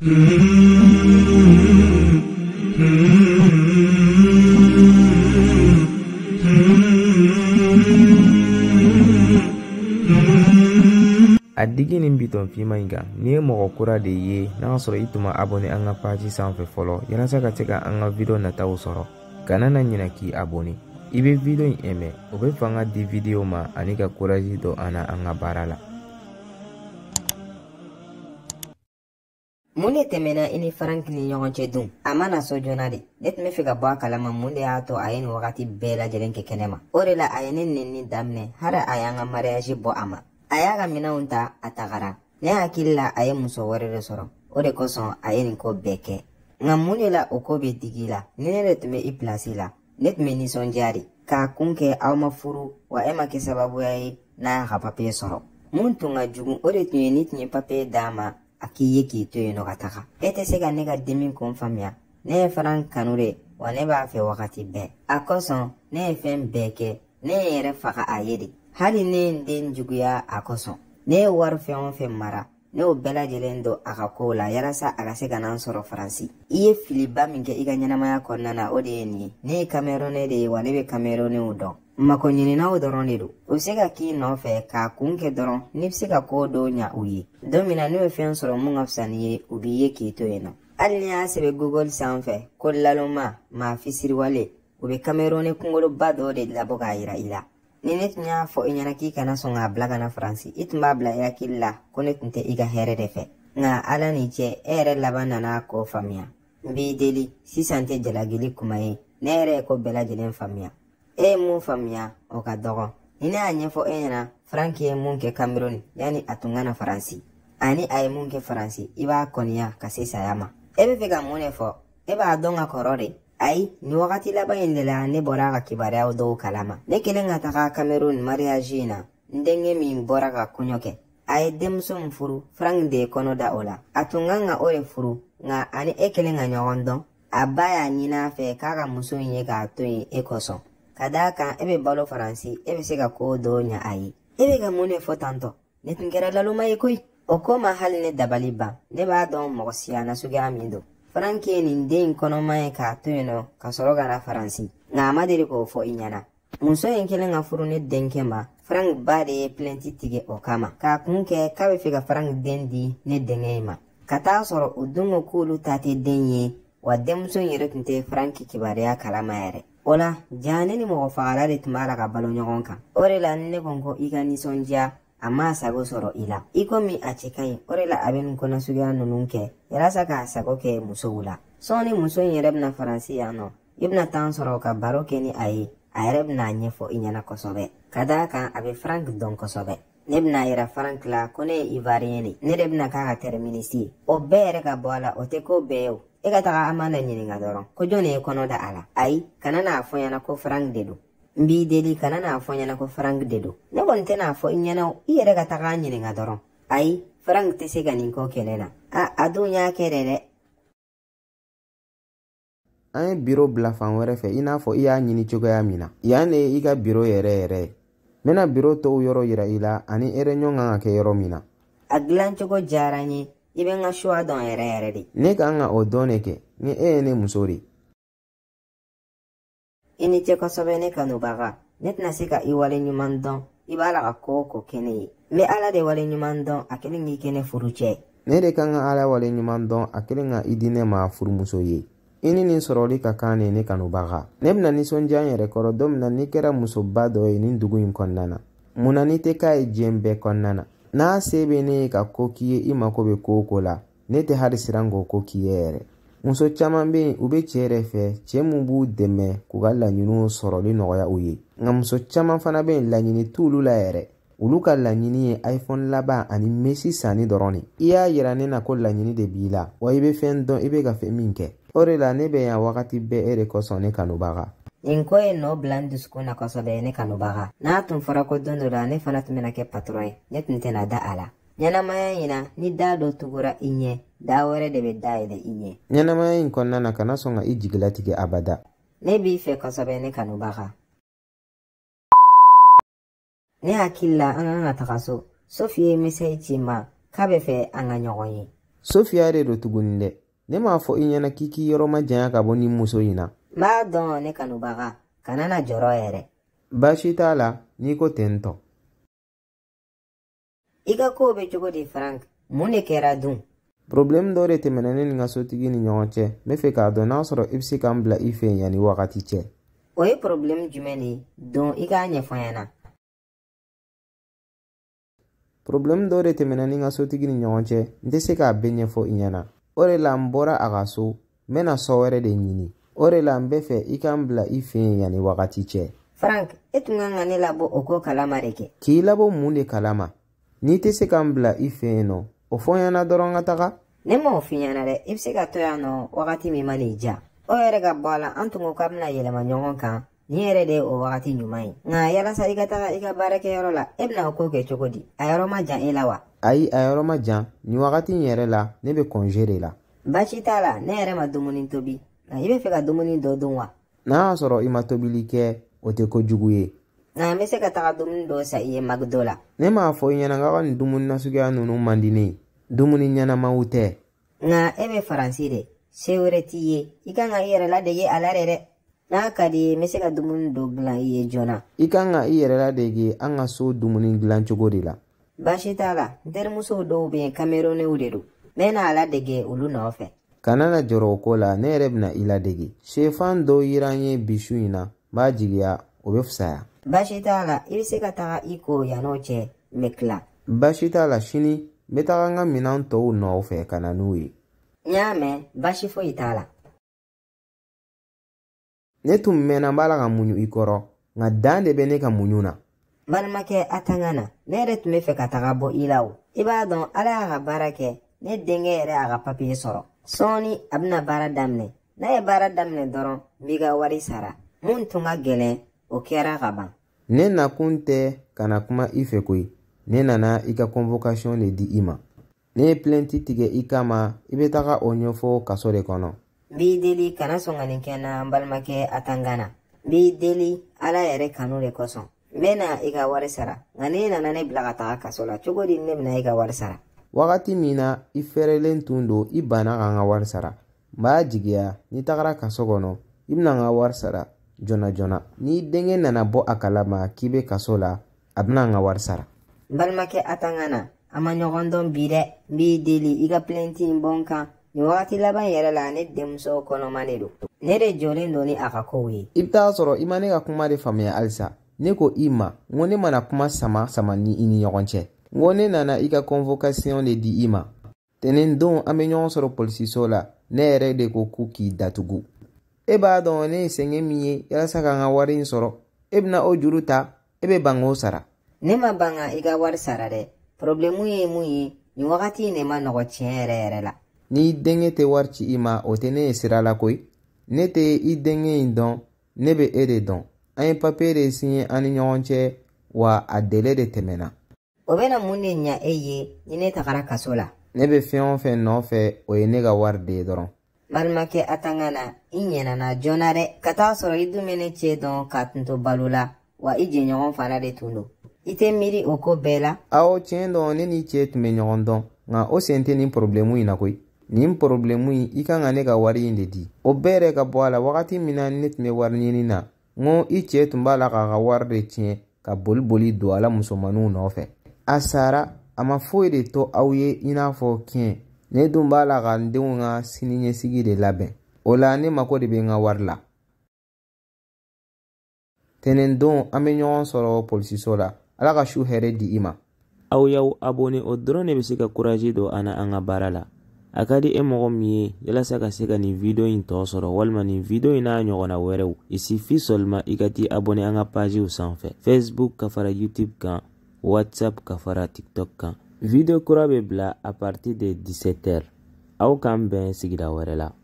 a digi nin biton fiman ɲi kan ni ye mɔgɔ kura de ye n'a sɔrɔ i tun ma abone an ka paji sanfɛ fɔlɔ yalasa ka se ka an ka video nataw sɔrɔ kana na ɲina k'i abone i be video ɲi ɛmɛ o be fanga di video ma ani ka kuraji dɔ an na an ka baara la Mun de ini i ni Frank ni ɲɔgɔn amana dun? A ma so joona de. Ne tun bɛ fɛ ka bɔ a kalama mun de y'a to a ye O la a ye damne hara daminɛ har a y'an ka ayaga bɔ a ma. A y'a ka ta a tagara. Ne hakili la a ye muso wɛrɛ de sɔrɔ. O de kosɔn a ko bɛɛ kɛ. Nka la o ko bɛ digi la? Ni la, ne tun de. K'a kun kɛ aw furu wa e ma kɛ sababuya n'a y'a ka papier sɔrɔ. Mun tun ka jugu o de tun ye ni a k'i to yen nɔ ka taga e tɛ se ka ne ka dimi kun faamuya ne ye fara n kanu de wa ne b'a fɛ wagati bɛɛ a kosɔn ne ye fɛn bɛɛ kɛ ne ye yɛrɛ faga a ye de hali ne ye n den juguya a kosɔn ne ye wari fɛn o fɛn mara ne o bɛɛ lajɛlen don a ka kow la yalasa a ka se ka na n sɔrɔ faransi i ye filiba min kɛ i ka ɲɛnamaya kɔnɔna na o de ye nin ye ne ye kamɛrɔnɛ de ye wa ne be kamɛrɔnɛw dɔn makoɲininaw dɔrɔn de do u se ka k'i nɔfɛ k'a kun kɛ dɔrɔn n'i be se ka koo dɔw ɲa u ye don min na n'u ye fɛn sɔrɔ mun ka fisa ye u b'i ye k'i to yen nɔ hali ni y'a sɛbɛ google san fɛ ko laloma maa fisiriwale u be kamerɔni kungoloba dɔ de labɔ k'a yira i la ni ne tun y'a fɔ i ɲɛna k'i kana sɔn k'a bila kana faransi i tun b'a bila i hakili la ko ne tun tɛ i ka hɛɛrɛ de fɛ nka ala ni cɛ e yɛrɛ laban nana k'o faamuya n b'i deli sisan tɛ jalagili kuma ye ne yɛrɛ ye ko bɛɛ lajɛlen e ye mun faamuya o ka dɔgɔ ni ne y'a ɲɛfɔ e ɲɛna faranki ye mun kɛ kameruni yani a tun kana faransi ani a ye mun kɛ faransi i b'a kɔniya ka se saya ma e be fɛ ka mun ne fɔ e b'a dɔn ka kɔrɔ de ayi ni wagati laban ɲi de la ne bɔra ka kibaruyaw dɔw kalama ne kelen ka taga kameruni mariyaji na n denkɛ min bɔra ka kɔɲɔ kɛ a ye denmuso min furu frank de ye kɔnɔ da o la a tun kan ka o de furu nka ani e kelen ka ɲɔgɔn dɔn a ba y'a ɲin'a fɛ k'a ka muso in ye k'a to yen e kosɔn ka d'a kan e bɛ balo faransi e bɛ se ka koo dɔw ɲa a ye e bɛ ka mun ne fɔ tantɔ ne tun kɛra laloma ye koyi o ko hali ne dabali ban ne b'a dɔn mɔgɔ siyana suguya min don faranki ye nin den kɔnɔma ye k'a to yen nɔ ka sɔrɔ ka faransi nka a ma deli k'o fɔ i ɲɛna muso in kelen ka furu ne denkɛ ma frank ba de ye plɛnti tigɛ o kama k'a kun kɛ k'a bɛ fɛ ka frank den di ne denkɛ in ma ka taa sɔrɔ o don k'olu ta tɛ den ye wa denmuso yɛrɛ tun tɛ frank kibaruya kalama yɛrɛ o la ja ne ni mɔgɔ fagara de tun b'a la ka balo ɲɔgɔn kan o de la ni ne ko n ko i ka nisɔndiya a m'a sago sɔrɔ i la i komi a cɛ ka ɲi o de la a bɛ nin kɔnɔsuguya ninnu kɛ yalasa k'a sago kɛ musow la sɔɔni muso in yɛrɛ bɛna faransi yan nɔ i bɛna taa sɔrɔ ka baro kɛ ni a ye a yɛrɛ bɛna a ɲɛfɔ i ɲɛna kosɛbɛ ka d'a kan a bɛ farank dɔn kosɛbɛ ne bɛna yira farank la ko ne ye ivariyɛn de ne de bɛna k'a ka tɛrɛminisi ye o bɛɛ yɛrɛ ka bɔ a la o tɛ ko bɛɛ ye o i e ka taga amana ɲininga dɔrɔn ko jɔn ye kɔnɔ da a la ayi kana naa fɔ ɲana ko frank de do n b'i deli kana naa fɔ ɲana ko frank de do ne kɔni tɛ naa fɔ i ɲɛna i yɛrɛ ka taga ɲininga dɔrɔn ayi frank tɛ se ka nin kɔ kɛlɛ na a a don y'a kɛrɛ dɛ an ye biro bila fan wɛrɛ fɛ i n'a fɔ i y'a ɲini cogoya min na yan ne ye i ka biro yɛrɛ yɛrɛ ye mena biro tɔw yɔrɔ yira i la ani ɛrɛɲɔn ka ka kɛ yɔrɔ min na a dilancogo jara n ye i bɛ n ka suwa dɔn yɛrɛ yɛrɛ de ne kan ka o dɔn de kɛ ni e ye ne muso de i ni ce kosɛbɛ ne kanubaga ne tɛna se ka i waleɲuman dɔn i b'a la ka ko o ko kɛ ne ye n bɛ ala de waleɲuman dɔn a kelen k'i kɛ ne furu cɛ ne de kan ka ala waleɲuman dɔn a kelen ka i di ne ma furumuso ye i ni nin sɔrɔli ka kan ne ne kanubaga ne bɛna nisɔndiya n yɛrɛ kɔrɔ don min na n'i kɛra musoba dɔ ye nin dugu in kɔnɔna na mun na n'i tɛ k'a ye diɲɛ bɛɛ kɔnɔna na n'a se be ne ye ka ko k'i ye i mako be koo ko la ne tɛ hali siran k'o ko k'i ye yɛrɛ muso caaman be yen u be cɛɛ yɛrɛ fɛ cɛɛ min b'u dɛmɛ k'u ka laɲiniw sɔrɔli nɔgɔya u ye nka muso caaman fana be yen laɲini t'olu la yɛrɛ olu ka laɲini ye iphone laban ani mesi sanni dɔrɔn de i y'a yira ne na ko laɲini de b'i la wa i be fɛn dɔn i be ka fɛn min kɛ o de la ne bɛ yan wagati bɛɛ e de kosɔn ne kanubaga Nin ko ye nɔ bila n dusukun na kosɛbɛ e ne kanubaga. N'a e. tun fɔra ko don dɔ ne fana tun bɛna kɛ patron ye, ne tun tɛna da a Ɲɛnamaya in na ni da do tugura i ɲɛ, da wɛrɛ de bɛ dayɛlɛ e i ɲɛ. Ɲɛnamaya in kɔnɔna na kana sɔn ka i jigilatigɛ abada. Ne b'i fɛ kosɔbɛ ne kanubaga. Ne hakili la an kan ka taga so. Sofi ye message ci n ma k'a bɛ fɛ an ka ɲɔgɔn ye. Sofiya de don tuguni dɛ. Ne m'a fɔ i ɲɛna k'i k'i yɔrɔ majanya ka bɔ nin muso in Ma don ane kanou baga, kan ane joroyere. Ba chita la, nye ko tento. Ika koube choko di Frank, moun e kera don. Problem do re temene nin nga sotigini nyanche, me fe ka don ansro ipsika mbla ife yani wakati che. Oye problem jmeni, don ika anyefo yana. Problem do re temene nin nga sotigini nyanche, mteseka abe anyefo yana. Ore la mbora agasu, mena sowere de njini. o de la n bɛ fɛ i ka n bila i fɛ yen yanni wagati cɛ frank e tun kan ka ne labɔ o ko kalama de kɛ k'i labɔ mun de kalama n'i tɛ se ka n bila i fɛ yen nɔ o fɔ n ɲɛna dɔrɔn ka taga ne m'o f'i ɲɛna dɛ i be se ka to yan nɔ wagati min ma n'i ja o yɛrɛ ka bɔ a la an tun ko ka bena yɛlɛma ɲɔgɔn kan ni yɛrɛ de ye o wagati ɲuman ye nka yalasa i ka taga i ka baarakɛyɔrɔ la e bena o ko kɛ cogo di a yɔrɔ ma jan e la wa ayi a yɔrɔ ma jan nin wagati n yɛrɛ la ne be kɔnze de la baasi t'a la ne yɛrɛ ma dumuni tobi na i be fɛ ka domuni dɔ don wa n'a y'a sɔrɔ i ma tobili kɛ o tɛ kojugu ye na n be se ka taga dumuni dɔ sa i ye magdo la ne m'a fɔ i ɲɛna kaka ni dumuni nasuguya nunu mandine dumuni ɲɛnamaw tɛ nka e be faransi dɛ se wɛrɛ t'i ye i kan ka i yɛrɛ ladege a larɛ dɛ n'a ka di ye n be se ka dumuni dɔ gilan i ye jɔna i kan ka i yɛrɛ ladege an ka soo dumuni gilancogo de la baasi t'a la n terimusow dɔw be kamerɔnɛw de do n bɛ na a ladege olu nɔfɛ no kana na jɔrɔ o ko la ne yɛrɛ bɛna i ladege sefan dɔw yira n ye bi su in na n b'a jigiya o bɛ fisaya baasi t'a la i bɛ se ka taga i ko yann'o cɛ n bɛ tila baasi t'a la sini n bɛ taga n ka minɛn tɔw nɔ fɛ ka na n'u ye n y'a mɛn baasi foyi t'a la ne tun mɛnna n b'a la ka muɲu i kɔrɔ nka dan de bɛ ne ka muɲu na balimakɛ a ka kan na ne yɛrɛ tun bɛ fɛ ka taga bɔ i la o i b'a dɔn ala y'a ka baara kɛ ne denkɛ yɛrɛ a ka papiye sɔrɔ sɔɔni a bɛna baara daminɛ n'a ye baara daminɛ dɔrɔn n b'i ka wari sara mun tun ka gɛlɛn o kɛra ka ban. ne nakun tɛ ka na kuma i fɛ koyi ne nana i ka convocation de di i ma ne ye plainte tigɛ i kama i bɛ taga o ɲɛfɔ kaso de kɔnɔ. n b'i deli kana sɔn ka nin kɛ n na n balimakɛ atangana n b'i deli ala yɛrɛ kanu de kosɔn n bɛ na i ka wari sara nka ne nana ne bila ka taga kaso la cogo di ne bɛna i ka wari sara. wagati min na i fɛrɛlen tun don i banna ka n ka wari sara n b'a jigiya n'i tagara kaso kɔnɔ i bɛna n ka wari sara joona joona n'i denkɛ nana bɔ a kalama k'i bɛ kaso la a bɛna n ka wari sara. n balimakɛ a tan ka na an ma ɲɔgɔn dɔn bi dɛ n b'i deli i ka pilɛnti in bɔ n kan nin wagati laban yɛrɛ la ne denmuso kɔnɔma de don ne de jɔlen don ni a ka kow ye. i bɛ taa sɔrɔ i ma ne ka kuma de faamuya halisa ne ko i ma n ko ne mana kuma sama sama ni i ni ɲɔgɔn cɛ. n ko ne nana i ka convocation de di i ma tɛnɛn don an bɛ ɲɔgɔn sɔrɔ polisiso la ne yɛrɛ de ko ko k'i datugu e b'a dɔn ne ye sɛgɛn min ye yalasa ka n ka wari in sɔrɔ e bɛna o juru ta e bɛ ban k'o sara. ne ma ban ka i ka wari sara dɛ porobilɛmu ye mun ye nin wagati in de ma nɔgɔ tiɲɛ yɛrɛ yɛrɛ la. n'i denkɛ tɛ wari ci i ma o tɛ ne ye sira la koyi ne tɛ i denkɛ in dɔn ne bɛ e de dɔn an ye papiye de siɲɛ an ni ɲɔgɔn cɛ wa a dele de tɛmɛna. o bena mun de ɲa e ye ni ne tagara kaso la ne be fɛɛn o fɛn nɔfɛ o ye ne ka wari de ye dɔrɔn balimakɛ a tanga na i ɲɛnana joona dɛ ka t'a sɔrɔ i dun be ne cɛ dɔn k'a tun to balo la wa i jɛɲɔgɔn fana de tun do i tɛ miiri o ko bɛɛ la awɔ tiɲɛ dɔn ne n'i cɛɛ tun be ɲɔgɔn dɔn nka o sen tɛ nin porobilɛmu ɲi na koyi nin porobilɛmu ɲi i kan ka ne ka wari ɲi de di o bɛɛ yɛrɛ ka bɔ a la wagati min na ne tun be wari ɲini na n ko i cɛɛ tun b'a la k'a ka wari de tiɲɛ ka boliboli don a la musomaninw nɔfɛ a sara a ma foyi de to aw ye i n'a fɔ tiɲɛ ne dun b'a la ka n denw ka sini ɲɛsigi de labɛn o la ne mako de bɛ n ka wari la tɛnɛn don an bɛ ɲɔgɔn sɔrɔ polisiso la ala ka su hɛrɛ di i ma aw y'aw abone o dɔrɔn de bɛ se ka kuraji don an na an ka baara la a ka di e mɔgɔ min ye yalasa ka se ka nin video in tɔ sɔrɔ walima nin video in n'a ɲɔgɔnna wɛrɛw i sifi sɔlima i ka t'i abone an ka pajiw sanfɛ facebook ka fara youtube kan whatsapp ka fara tiktok kan video kura bɛ bila a partir de 17 heures aw k'an bɛn sigida wɛrɛ la